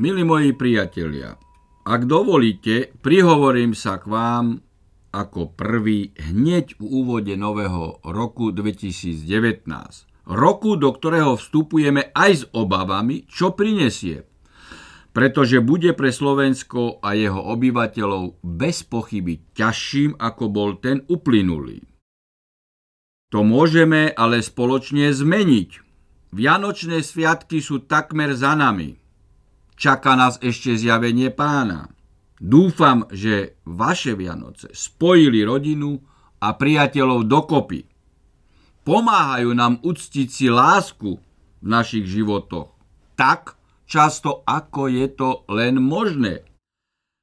Milí moji priatelia, ak dovolíte, prihovorím sa k vám ako prvý hneď v úvode nového roku 2019. Roku, do ktorého vstupujeme aj s obavami, čo prinesie. Pretože bude pre Slovensko a jeho obyvateľov bez pochyby ťažším, ako bol ten uplynulý. To môžeme ale spoločne zmeniť. Vianočné sviatky sú takmer za nami – čaká nás ešte zjavenie pána. Dúfam, že vaše Vianoce spojili rodinu a priateľov dokopy. Pomáhajú nám uctiť si lásku v našich životoch. Tak často, ako je to len možné.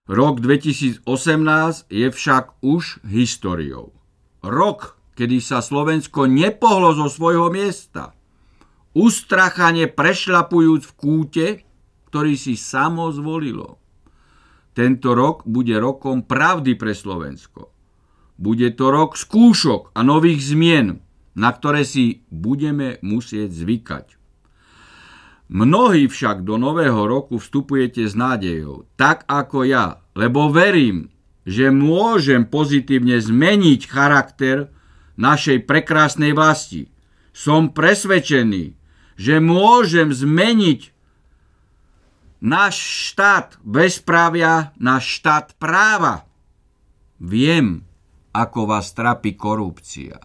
Rok 2018 je však už históriou. Rok, kedy sa Slovensko nepohlo zo svojho miesta. Ustrachane prešlapujúc v kúte, ktorý si samo zvolilo. Tento rok bude rokom pravdy pre Slovensko. Bude to rok skúšok a nových zmien, na ktoré si budeme musieť zvykať. Mnohí však do nového roku vstupujete s nádejou, tak ako ja, lebo verím, že môžem pozitívne zmeniť charakter našej prekrásnej vlasti. Som presvedčený, že môžem zmeniť náš štát bezprávia, náš štát práva. Viem, ako vás trápi korupcia,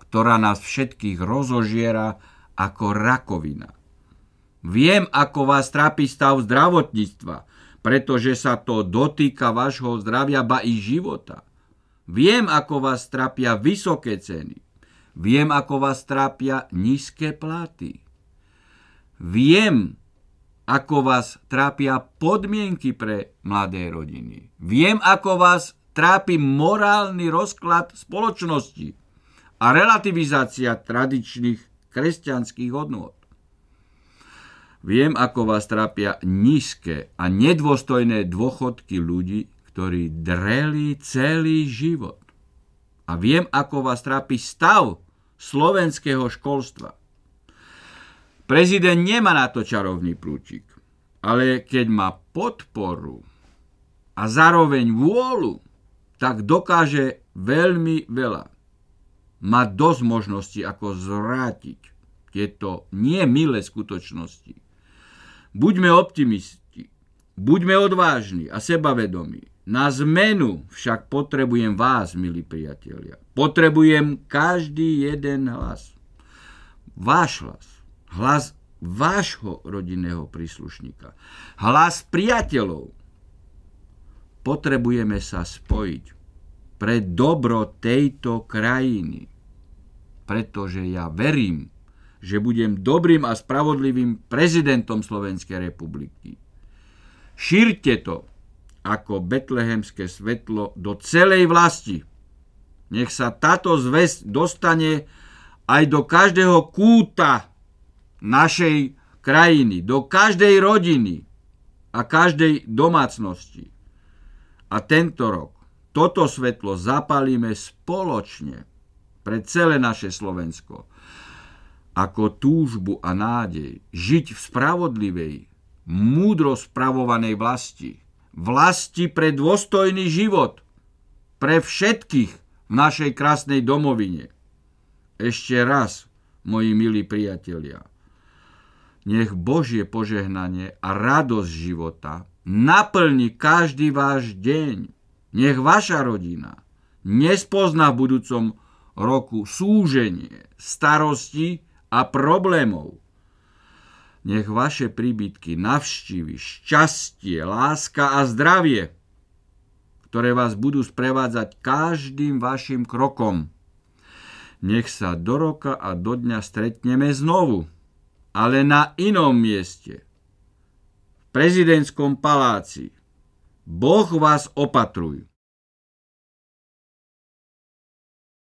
ktorá nás všetkých rozožiera ako rakovina. Viem, ako vás trápi stav zdravotníctva, pretože sa to dotýka vašho zdravia, ba i života. Viem, ako vás trápia vysoké ceny. Viem, ako vás trápia nízke platy. Viem, ako vás trápia podmienky pre mladé rodiny. Viem, ako vás trápi morálny rozklad spoločnosti a relativizácia tradičných kresťanských hodnôt. Viem, ako vás trápia nízke a nedôstojné dôchodky ľudí, ktorí dreli celý život. A viem, ako vás trápi stav slovenského školstva. Prezident nemá na to čarovný prúčik, ale keď má podporu a zároveň vôľu, tak dokáže veľmi veľa. Má dosť možností, ako zvrátiť tieto nemilé skutočnosti. Buďme optimisti, buďme odvážni a sebavedomí. Na zmenu však potrebujem vás, milí priatelia. Potrebujem každý jeden hlas. Váš hlas. Hlas vášho rodinného príslušníka. Hlas priateľov. Potrebujeme sa spojiť pre dobro tejto krajiny. Pretože ja verím, že budem dobrým a spravodlivým prezidentom Slovenskej republiky. Šírte to ako betlehemské svetlo do celej vlasti. Nech sa táto zväzť dostane aj do každého kúta našej krajiny, do každej rodiny a každej domácnosti. A tento rok toto svetlo zapalíme spoločne pre celé naše Slovensko ako túžbu a nádej žiť v spravodlivej, múdro spravovanej vlasti. Vlasti pre dôstojný život, pre všetkých v našej krásnej domovine. Ešte raz, moji milí priatelia, nech Božie požehnanie a radosť života naplní každý váš deň. Nech vaša rodina nespozná v budúcom roku súženie, starosti a problémov. Nech vaše príbytky navštívi šťastie, láska a zdravie, ktoré vás budú sprevádzať každým vašim krokom. Nech sa do roka a do dňa stretneme znovu ale na inom mieste, v prezidentskom paláci. Boh vás opatruj.